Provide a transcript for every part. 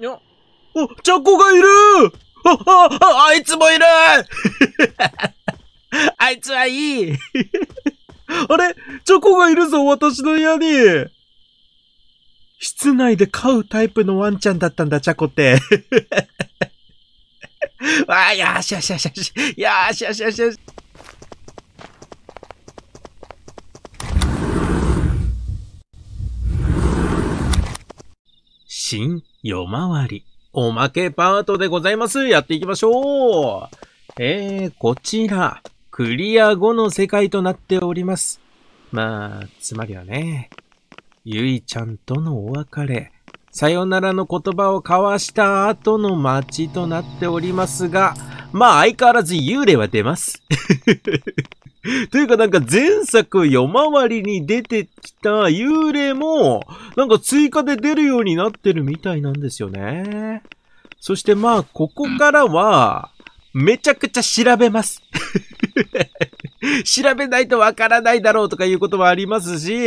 よお、チャコがいる あ、あ、あいつもいる あいつはいい あれチョコがいるぞ、私の家に室内で飼うタイプのワンちゃんだったんだ、チャコって。わあ、よしよしよしよし。よしよしよしよし。深夜回り、おまけパートでございます。やっていきましょう。えー、こちら、クリア後の世界となっております。まあ、つまりはね、ゆいちゃんとのお別れ、さよならの言葉を交わした後の街となっておりますが、まあ相変わらず幽霊は出ます。というかなんか前作夜回りに出てきた幽霊も、なんか追加で出るようになってるみたいなんですよね。そしてまあ、ここからは、めちゃくちゃ調べます。調べないとわからないだろうとかいうこともありますし、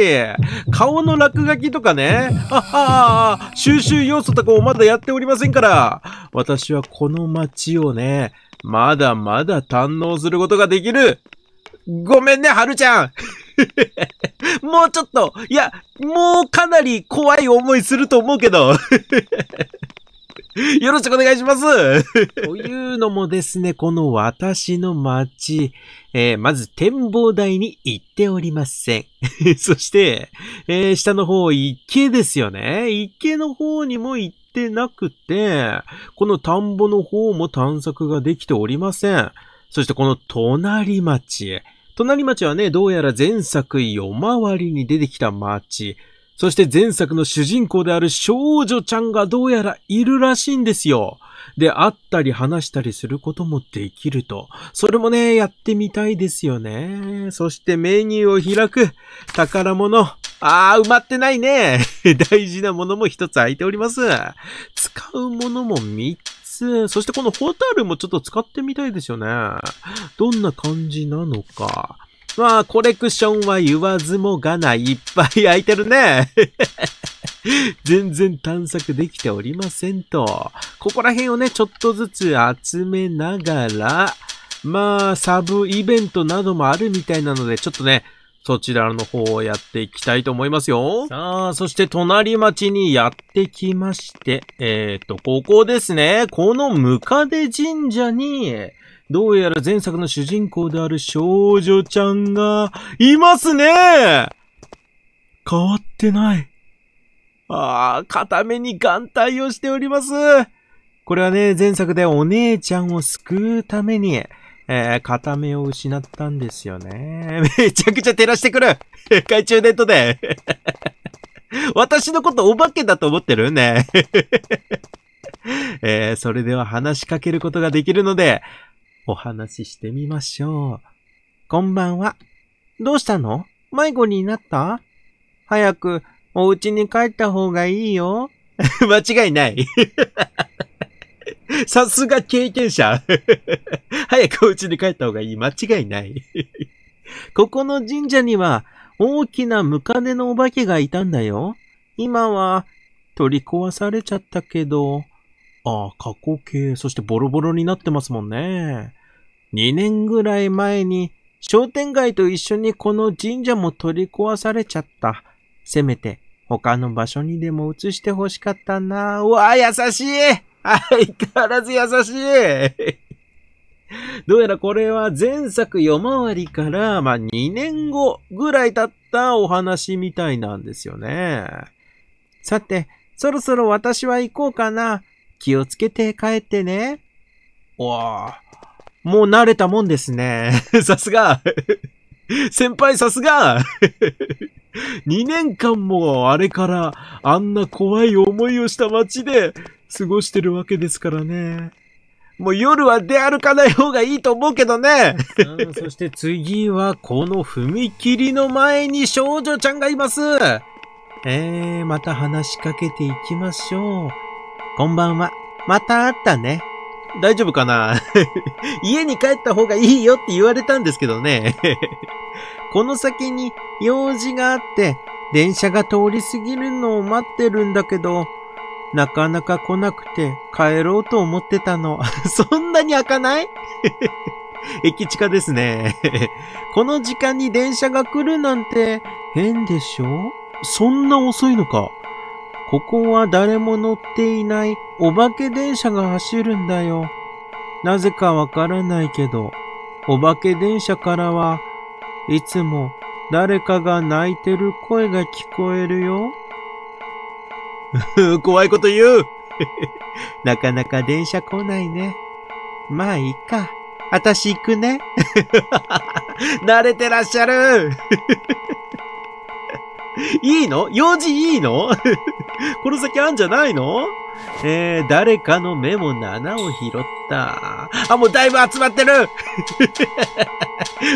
顔の落書きとかね、ああ、収集要素とかをまだやっておりませんから、私はこの街をね、まだまだ堪能することができるごめんね、はるちゃん。もうちょっと、いや、もうかなり怖い思いすると思うけど。よろしくお願いします というのもですね、この私の街、えー、まず展望台に行っておりません。そして、えー、下の方、池ですよね。池の方にも行ってなくて、この田んぼの方も探索ができておりません。そしてこの隣町へ。隣町はね、どうやら前作夜回りに出てきた町。そして前作の主人公である少女ちゃんがどうやらいるらしいんですよ。で、会ったり話したりすることもできると。それもね、やってみたいですよね。そしてメニューを開く宝物。あー、埋まってないね。大事なものも一つ空いております。使うものも3。そしてこのホタルもちょっと使ってみたいですよね。どんな感じなのか。まあ、コレクションは言わずもがな、いっぱい空いてるね。全然探索できておりませんと。ここら辺をね、ちょっとずつ集めながら、まあ、サブイベントなどもあるみたいなので、ちょっとね、そちらの方をやっていきたいと思いますよ。さあ、そして隣町にやってきまして、えー、と、ここですね。このムカデ神社に、どうやら前作の主人公である少女ちゃんが、いますね変わってない。ああ、固めに眼帯をしております。これはね、前作でお姉ちゃんを救うために、えー、片目を失ったんですよね。めちゃくちゃ照らしてくる 懐中電灯で 私のことお化けだと思ってるねえー、それでは話しかけることができるので、お話ししてみましょう。こんばんは。どうしたの迷子になった早くお家に帰った方がいいよ。間違いない さすが経験者。早くお家に帰った方がいい。間違いない。ここの神社には大きなムカデのお化けがいたんだよ。今は取り壊されちゃったけど。ああ、過去形、そしてボロボロになってますもんね。2年ぐらい前に商店街と一緒にこの神社も取り壊されちゃった。せめて他の場所にでも移してほしかったな。うわあ、優しい 相変わらず優しいどうやらこれは前作夜回りから、まあ、2年後ぐらい経ったお話みたいなんですよね。さて、そろそろ私は行こうかな。気をつけて帰ってね。わあ、もう慣れたもんですね。さすが。先輩さすが2年間もあれからあんな怖い思いをした街で過ごしてるわけですからね。もう夜は出歩かない方がいいと思うけどね。そして次はこの踏切の前に少女ちゃんがいます。えー、また話しかけていきましょう。こんばんは。また会ったね。大丈夫かな 家に帰った方がいいよって言われたんですけどね。この先に用事があって、電車が通り過ぎるのを待ってるんだけど、なかなか来なくて帰ろうと思ってたの。そんなに開かない 駅近ですね。この時間に電車が来るなんて変でしょそんな遅いのか。ここは誰も乗っていないお化け電車が走るんだよ。なぜかわからないけど、お化け電車からはいつも誰かが泣いてる声が聞こえるよ。怖いこと言う なかなか電車来ないね。まあいいか。あたし行くね。慣れてらっしゃるいいの用事いいのこの先あんじゃないのえー、誰かのメモ7を拾った。あ、もうだいぶ集まってる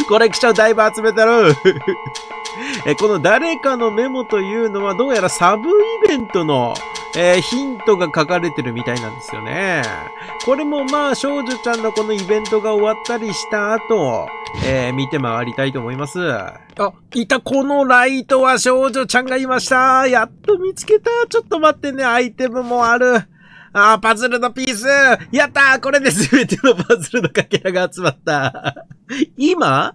コレクションだいぶ集めてるえこの誰かのメモというのはどうやらサブイベントの、えー、ヒントが書かれてるみたいなんですよね。これもまあ少女ちゃんのこのイベントが終わったりした後、えー、見て回りたいと思います。あ、いた、このライトは少女ちゃんがいました。やっと見つけた。ちょっと待ってね、アイテムもある。ああ、パズルのピースやったーこれで全てのパズルのかけらが集まった今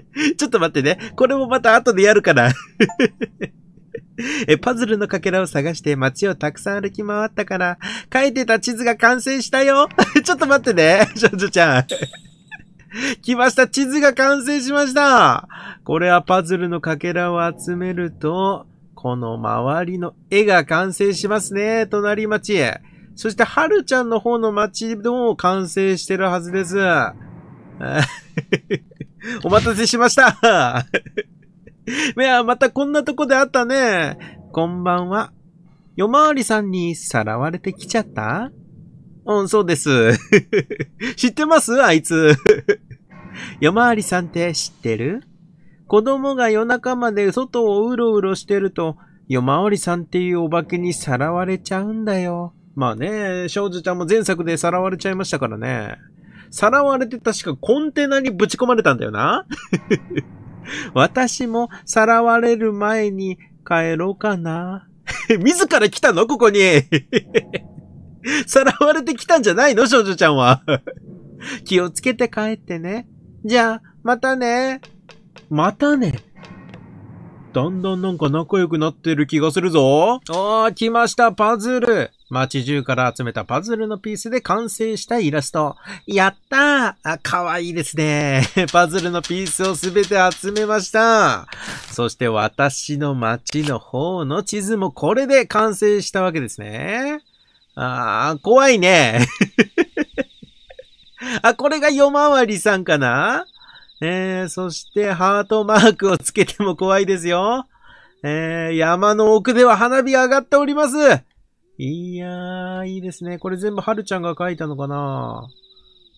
ちょっと待ってね。これもまた後でやるから え、パズルのかけらを探して街をたくさん歩き回ったから、書いてた地図が完成したよ ちょっと待ってね、少女ちゃん来ました、地図が完成しましたこれはパズルのかけらを集めると、この周りの絵が完成しますね、隣町。そして、はるちゃんの方の街も完成してるはずです。お待たせしました。いや、またこんなとこであったね。こんばんは。夜回りさんにさらわれてきちゃったうん、そうです。知ってますあいつ。夜回りさんって知ってる子供が夜中まで外をうろうろしてると、夜回りさんっていうお化けにさらわれちゃうんだよ。まあね、少女ちゃんも前作でさらわれちゃいましたからね。さらわれて確かコンテナにぶち込まれたんだよな 私もさらわれる前に帰ろうかな。自ら来たのここに。さらわれてきたんじゃないの少女ちゃんは。気をつけて帰ってね。じゃあ、またね。またね。だんだんなんか仲良くなってる気がするぞ。おー、来ました、パズル。街中から集めたパズルのピースで完成したイラスト。やったーあ、かわいいですね。パズルのピースをすべて集めました。そして私の街の方の地図もこれで完成したわけですね。あー、怖いね。あ、これが夜回りさんかなえー、そしてハートマークをつけても怖いですよ。えー、山の奥では花火上がっております。いやー、いいですね。これ全部はるちゃんが描いたのかな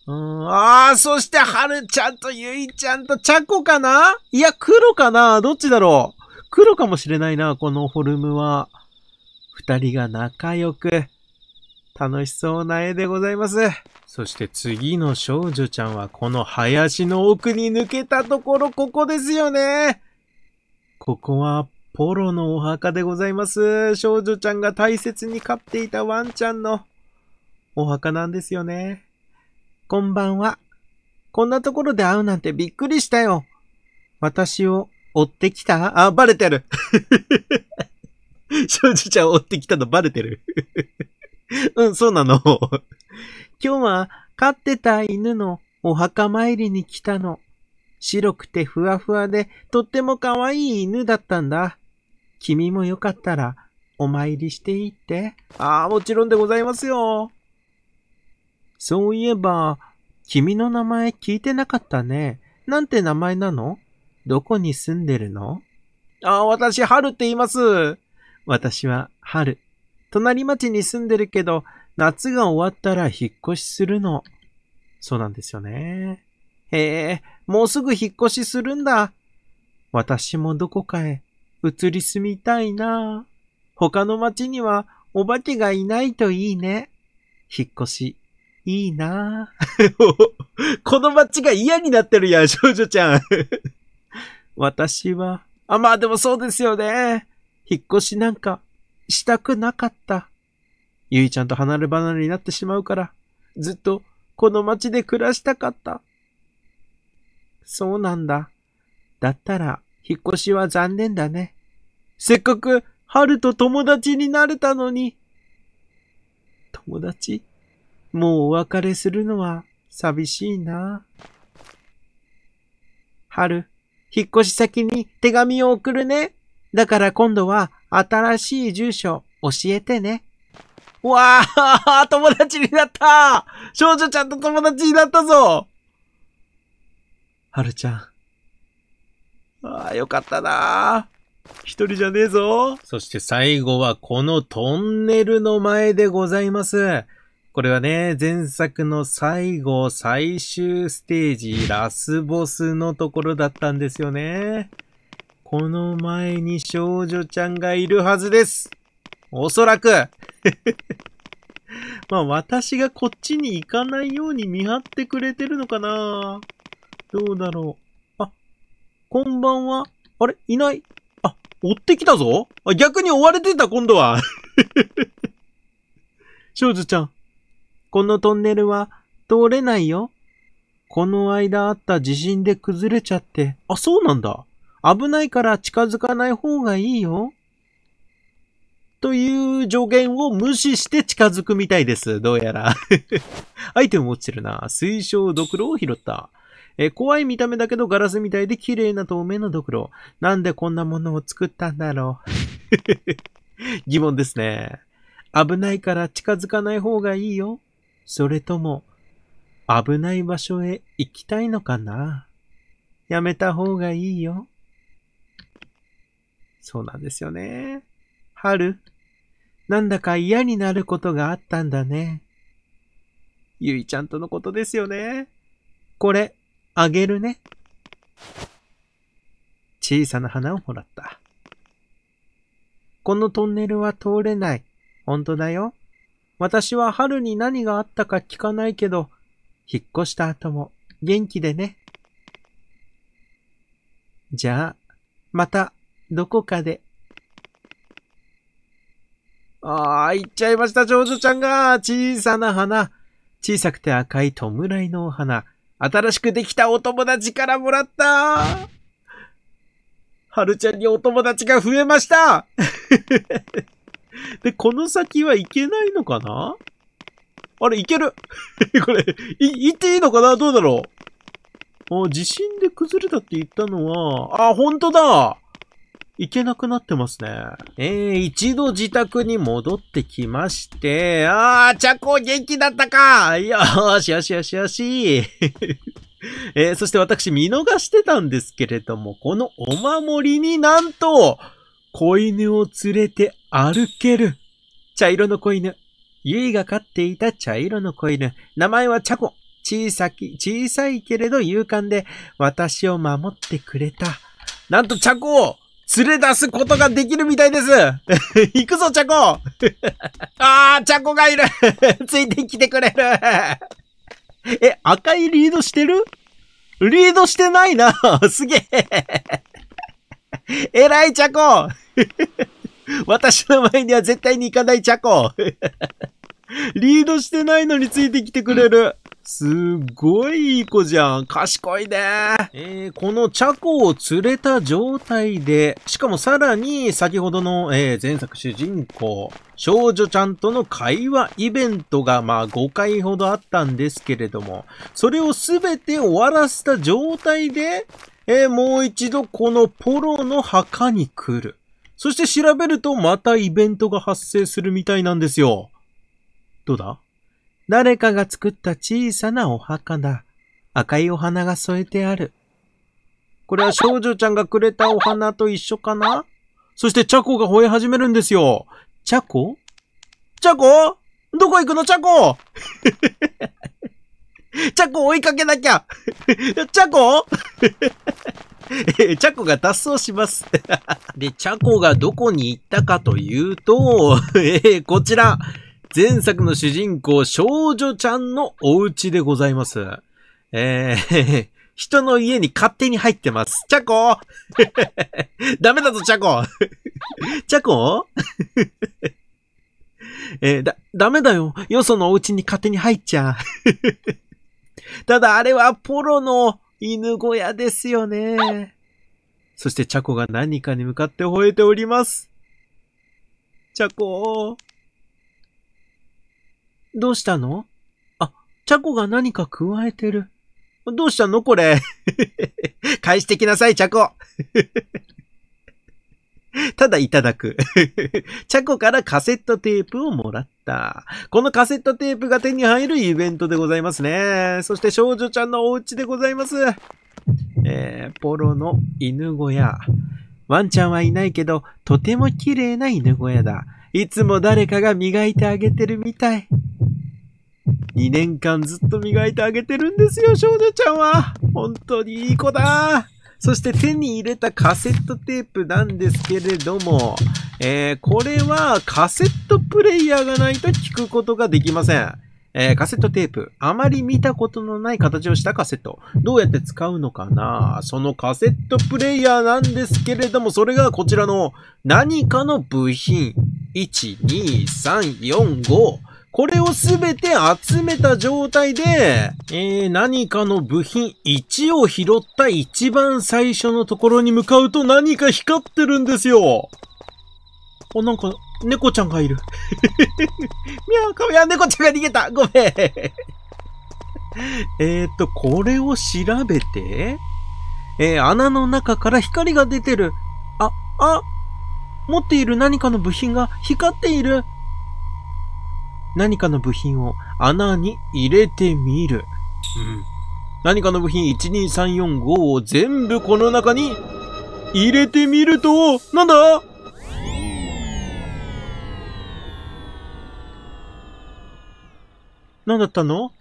うーん、あー、そしてはるちゃんとゆいちゃんとチャコかないや、黒かなどっちだろう黒かもしれないな、このフォルムは。二人が仲良く、楽しそうな絵でございます。そして次の少女ちゃんはこの林の奥に抜けたところ、ここですよね。ここはポロのお墓でございます。少女ちゃんが大切に飼っていたワンちゃんのお墓なんですよね。こんばんは。こんなところで会うなんてびっくりしたよ。私を追ってきたあ、バレてる。少女ちゃんを追ってきたのバレてる。うん、そうなの。今日は飼ってた犬のお墓参りに来たの。白くてふわふわでとっても可愛い犬だったんだ。君もよかったらお参りしていいってああ、もちろんでございますよ。そういえば、君の名前聞いてなかったね。なんて名前なのどこに住んでるのああ、私、春って言います。私は、春。隣町に住んでるけど、夏が終わったら引っ越しするの。そうなんですよね。へえ、もうすぐ引っ越しするんだ。私もどこかへ移り住みたいな。他の町にはお化けがいないといいね。引っ越し、いいな この町が嫌になってるやん、少女ちゃん 私は、あ、まあでもそうですよね。引っ越しなんかしたくなかった。ゆいちゃんと離れ離れになってしまうから、ずっとこの町で暮らしたかった。そうなんだ。だったら、引っ越しは残念だね。せっかく、春と友達になれたのに。友達もうお別れするのは寂しいな。春、引っ越し先に手紙を送るね。だから今度は新しい住所教えてね。わあ、友達になった少女ちゃんと友達になったぞはるちゃん。ああ、よかったなあ。一人じゃねえぞ。そして最後はこのトンネルの前でございます。これはね、前作の最後、最終ステージ、ラスボスのところだったんですよね。この前に少女ちゃんがいるはずです。おそらく まあ私がこっちに行かないように見張ってくれてるのかなどうだろう。あ、こんばんは。あれいない。あ、追ってきたぞあ、逆に追われてた、今度は。少 女ちゃん。このトンネルは通れないよ。この間あった地震で崩れちゃって。あ、そうなんだ。危ないから近づかない方がいいよ。という助言を無視して近づくみたいです。どうやら アイテム落ちてるな。水晶ドクロを拾った。え怖い見た目だけどガラスみたいで綺麗な透明のドクロ。なんでこんなものを作ったんだろう 疑問ですね。危ないから近づかない方がいいよ。それとも、危ない場所へ行きたいのかなやめた方がいいよ。そうなんですよね。春、なんだか嫌になることがあったんだね。ゆいちゃんとのことですよね。これ、あげるね。小さな花をもらった。このトンネルは通れない。本当だよ。私は春に何があったか聞かないけど、引っ越した後も元気でね。じゃあ、またどこかで。ああ、行っちゃいました、少女ちゃんが。小さな花。小さくて赤い弔いのお花。新しくできたお友達からもらった。はるちゃんにお友達が増えました で、この先はいけないのかなあれ、いける これ、い、行っていいのかなどうだろうあ、地震で崩れたって言ったのは、あ、本当だ行けなくなってますね。えー、一度自宅に戻ってきまして、あー、チャコ元気だったかよーしよしよしよし えー、そして私見逃してたんですけれども、このお守りになんと、子犬を連れて歩ける。茶色の子犬。ゆいが飼っていた茶色の子犬。名前はチャコ。小さき、小さいけれど勇敢で私を守ってくれた。なんとチャコ連れ出すことができるみたいです 行くぞ、チャコ あー、チャコがいる ついてきてくれるえ、赤いリードしてるリードしてないなすげええらい、チャコ私の前には絶対に行かない、チャコリードしてないのについてきてくれる。すごいいい子じゃん。賢いね。えー、このチャコを連れた状態で、しかもさらに先ほどの、え前作主人公、少女ちゃんとの会話イベントがまあ5回ほどあったんですけれども、それをすべて終わらせた状態で、えー、もう一度このポロの墓に来る。そして調べるとまたイベントが発生するみたいなんですよ。どうだ誰かが作った小さなお墓だ。赤いお花が添えてある。これは少女ちゃんがくれたお花と一緒かなそしてチャコが吠え始めるんですよ。チャコチャコどこ行くのチャコ チャコ追いかけなきゃ チャコ チャコが脱走しますで、チャコがどこに行ったかというと、えー、こちら、前作の主人公、少女ちゃんのお家でございます。えー 人の家に勝手に入ってます。チャコ ダメだぞ、チャコ チャコえー、だ、ダメだよ。よそのお家に勝手に入っちゃう。ただ、あれはポロの犬小屋ですよね。そして、チャコが何かに向かって吠えております。チャコー。どうしたのあ、チャコが何か加えてる。どうしたのこれ。返してきなさい、チャコ。ただいただく。チャコからカセットテープをもらった。このカセットテープが手に入るイベントでございますね。そして少女ちゃんのお家でございます。えー、ポロの犬小屋。ワンちゃんはいないけど、とても綺麗な犬小屋だ。いつも誰かが磨いてあげてるみたい。2年間ずっと磨いてあげてるんですよ、少女ちゃんは。本当にいい子だ。そして手に入れたカセットテープなんですけれども、えー、これはカセットプレイヤーがないと聞くことができません。えー、カセットテープ。あまり見たことのない形をしたカセット。どうやって使うのかなそのカセットプレイヤーなんですけれども、それがこちらの何かの部品。1、2、3、4、5。これをすべて集めた状態で、えー、何かの部品1を拾った一番最初のところに向かうと何か光ってるんですよ。あ、なんか、猫ちゃんがいる。み ゃーかみゃー、猫ちゃんが逃げたごめん えっと、これを調べて、えー、穴の中から光が出てる。あ、あ、持っている何かの部品が光っている。何かの部品を穴に入れてみる。うん。何かの部品12345を全部この中に入れてみると、なんだなんだったの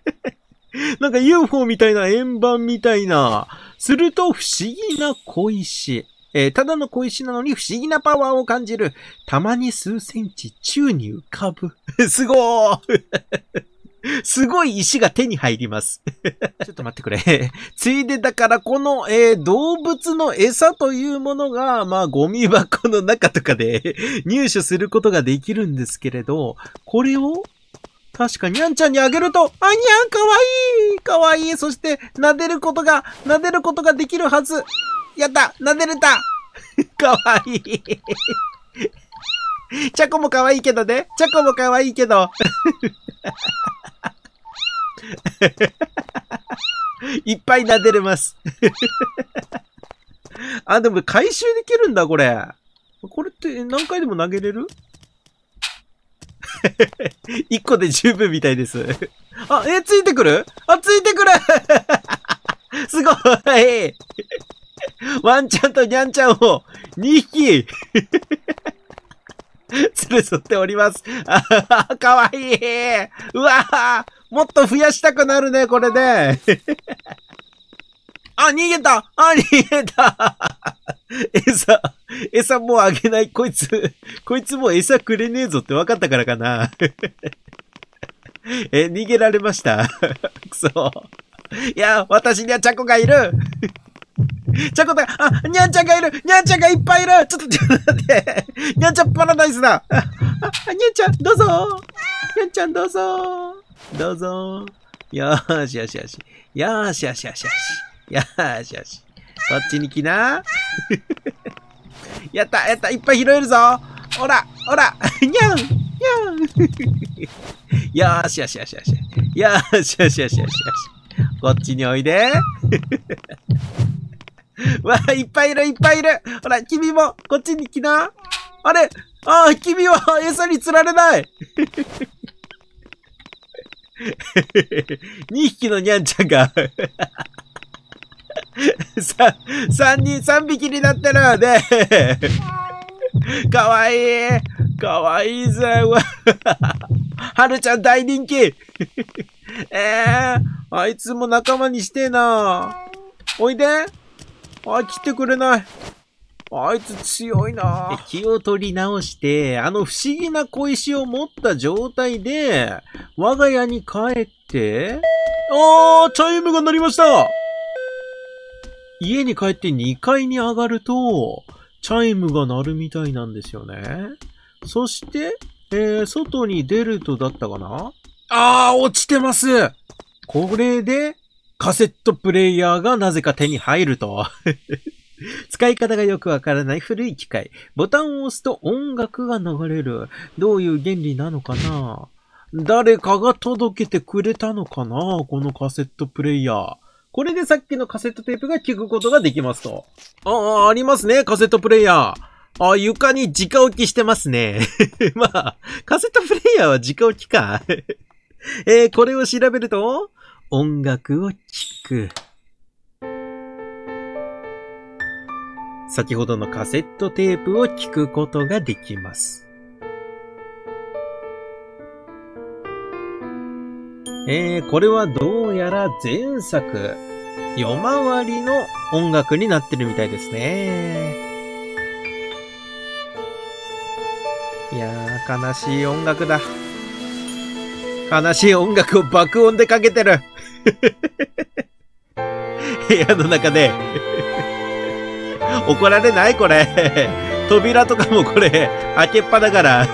なんか UFO みたいな円盤みたいな。すると不思議な小石。えー、ただの小石なのに不思議なパワーを感じる。たまに数センチ宙に浮かぶ。すごー すごい石が手に入ります ちょっと待ってくれついでだからこの、えー、動物の餌というものが、まあゴミ箱の中とかで入手することができるんですけれど、これを確かにゃんちゃんにあげると、あにゃんかわいいかわいいそして、撫でることが、撫でることができるはず。やったなでれた かわいいチャコもかわいいけどね。チャコもかわいいけど。いっぱい撫でれます あ、でも回収できるんだ、これ。これって何回でも投げれる ?1 個で十分みたいですあ、え、ついてくるあ、ついてくるすごいワンちゃんとニャンちゃんを2匹連れ添っております。あはかわいいうわぁもっと増やしたくなるね、これで。あ、逃げたあ、逃げた餌、餌もうあげない。こいつ、こいつもう餌くれねえぞって分かったからかな。え、逃げられました。くそ。いや、私にはチャコがいるちゃことが、あ、にゃんちゃんがいるにゃんちゃんがいっぱいいるちょっと、ちょっと待って。にゃんちゃんパラダイスだあ、にゃんちゃん、どうぞにゃんちゃん、どうぞどうぞよーしよしよし。よーしよしよしよし。よーしよし。こっちに来な。やったやったいっぱい拾えるぞほらほらにゃんにゃんよしよしよしよし。よしよしよしよしよし。こっちにおいで。わあ、いっぱいいる、いっぱいいる。ほら、君も、こっちに来な。あれああ、君は餌に釣られない。2 匹のニャンちゃんが3 人、3匹になってるね。かわいい。かわいいぜ。はるちゃん大人気。えー、あいつも仲間にしてえな。おいで。あ、来てくれない。あいつ強いな気を取り直して、あの不思議な小石を持った状態で、我が家に帰って、あー、チャイムが鳴りました家に帰って2階に上がると、チャイムが鳴るみたいなんですよね。そして、えー、外に出るとだったかなあー、落ちてますこれで、カセットプレイヤーがなぜか手に入ると。使い方がよくわからない古い機械。ボタンを押すと音楽が流れる。どういう原理なのかな誰かが届けてくれたのかなこのカセットプレイヤー。これでさっきのカセットテープが聞くことができますと。ああ、ありますね、カセットプレイヤー。あ、床に直置きしてますね。まあ、カセットプレイヤーは直置きか。えー、これを調べると、音楽を聴く。先ほどのカセットテープを聞くことができます。えー、これはどうやら前作、夜回りの音楽になってるみたいですね。いやー、悲しい音楽だ。悲しい音楽を爆音でかけてる。部屋の中で怒られないこれ扉とかもこれ、開けっぱだから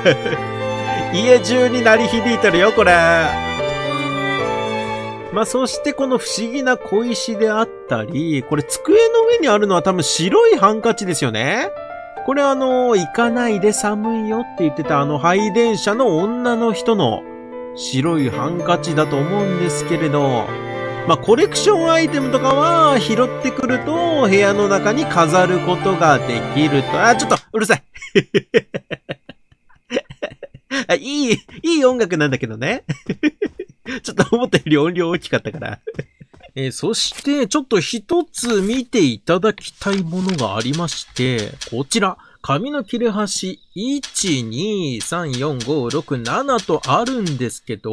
家中に鳴り響いてるよ、これ。まあ、そしてこの不思議な小石であったり、これ机の上にあるのは多分白いハンカチですよね。これあの、行かないで寒いよって言ってたあの配電車の女の人の白いハンカチだと思うんですけれど、まあ、コレクションアイテムとかは拾ってくると、部屋の中に飾ることができると。あ、ちょっと、うるさい。いい、いい音楽なんだけどね。ちょっと思ったより音量大きかったからえー、そして、ちょっと一つ見ていただきたいものがありまして、こちら。紙の切れ端、1,2,3,4,5,6,7とあるんですけど、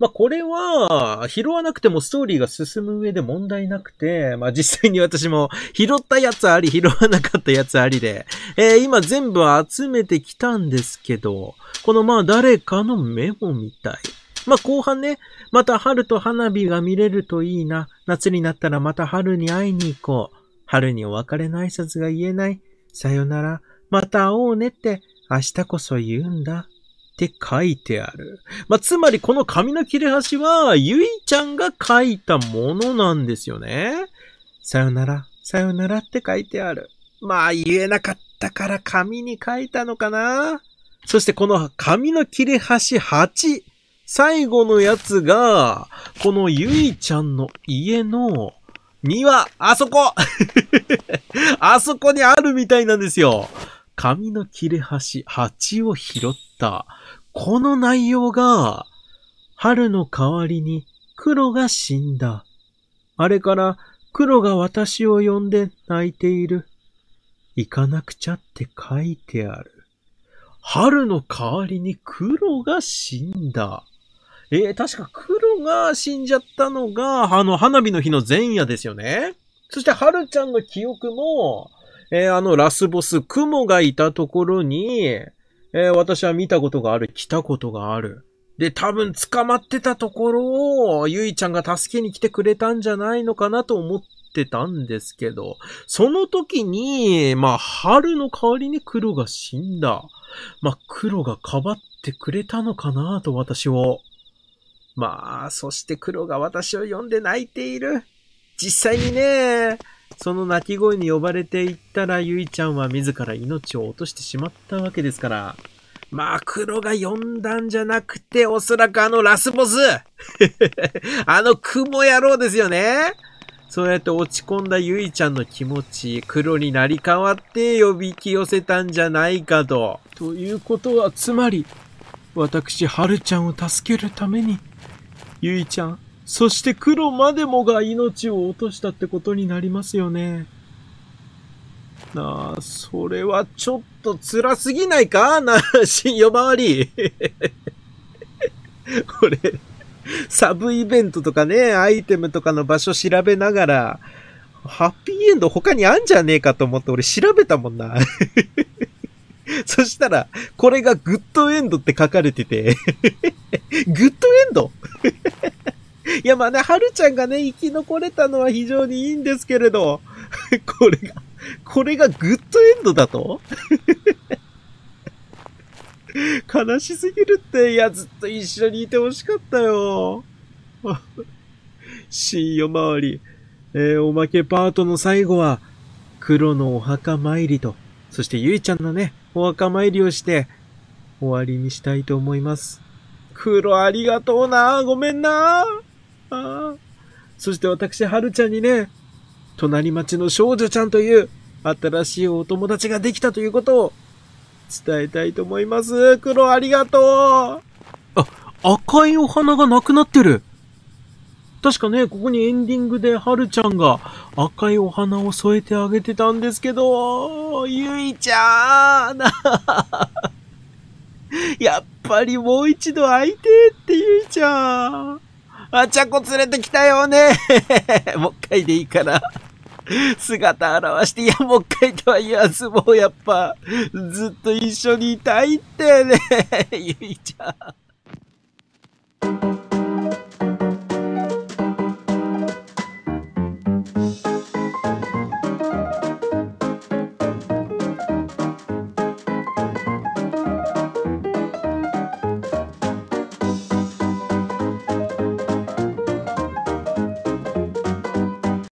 まあ、これは、拾わなくてもストーリーが進む上で問題なくて、まあ、実際に私も拾ったやつあり、拾わなかったやつありで、えー、今全部集めてきたんですけど、このまあ、誰かのメモみたい。まあ、後半ね、また春と花火が見れるといいな。夏になったらまた春に会いに行こう。春にお別れの挨拶が言えない。さよなら、また会おうねって明日こそ言うんだって書いてある。まあ、つまりこの紙の切れ端は、ゆいちゃんが書いたものなんですよね。さよなら、さよならって書いてある。まあ、言えなかったから紙に書いたのかな。そしてこの紙の切れ端8。最後のやつが、このゆいちゃんの家の2は、あそこ あそこにあるみたいなんですよ。紙の切れ端、蜂を拾った。この内容が、春の代わりに黒が死んだ。あれから黒が私を呼んで泣いている。行かなくちゃって書いてある。春の代わりに黒が死んだ。えー、確か黒が死んじゃったのが、あの、花火の日の前夜ですよね。そして、はるちゃんの記憶も、えー、あの、ラスボス、雲がいたところに、えー、私は見たことがある、来たことがある。で、多分捕まってたところを、ゆいちゃんが助けに来てくれたんじゃないのかなと思ってたんですけど、その時に、まあ、春の代わりに黒が死んだ。まあ、黒がかばってくれたのかなと私をまあ、そして黒が私を呼んで泣いている。実際にね、その泣き声に呼ばれていったら、ゆいちゃんは自ら命を落としてしまったわけですから。まあ、黒が呼んだんじゃなくて、おそらくあのラスボス あの雲野郎ですよねそうやって落ち込んだゆいちゃんの気持ち、黒になり変わって呼び寄せたんじゃないかと。ということは、つまり、私、はるちゃんを助けるために、ゆいちゃん、そして黒までもが命を落としたってことになりますよね。なあ、それはちょっと辛すぎないかなあ、新呼回り。これ、サブイベントとかね、アイテムとかの場所調べながら、ハッピーエンド他にあんじゃねえかと思って俺調べたもんな。そしたら、これがグッドエンドって書かれててグッドエンド いや、まあね、はるちゃんがね、生き残れたのは非常にいいんですけれど、これが、これがグッドエンドだと 悲しすぎるって、いや、ずっと一緒にいてほしかったよ。新夜回り、えー、おまけパートの最後は、黒のお墓参りと、そしてゆいちゃんのね、お墓参りをして、終わりにしたいと思います。風呂ありがとうな。ごめんな。そして私、はるちゃんにね、隣町の少女ちゃんという新しいお友達ができたということを伝えたいと思います。黒ありがとう。あ、赤いお花がなくなってる。確かね、ここにエンディングではるちゃんが赤いお花を添えてあげてたんですけど、ゆいちゃーんやっ ぱりもう一度会いてって言うじゃん。あちゃこ連れてきたよね。もう一回でいいから。姿現して、いや、もう一回とは言わず、もうやっぱ、ずっと一緒にいたいってね、ゆ いちゃん。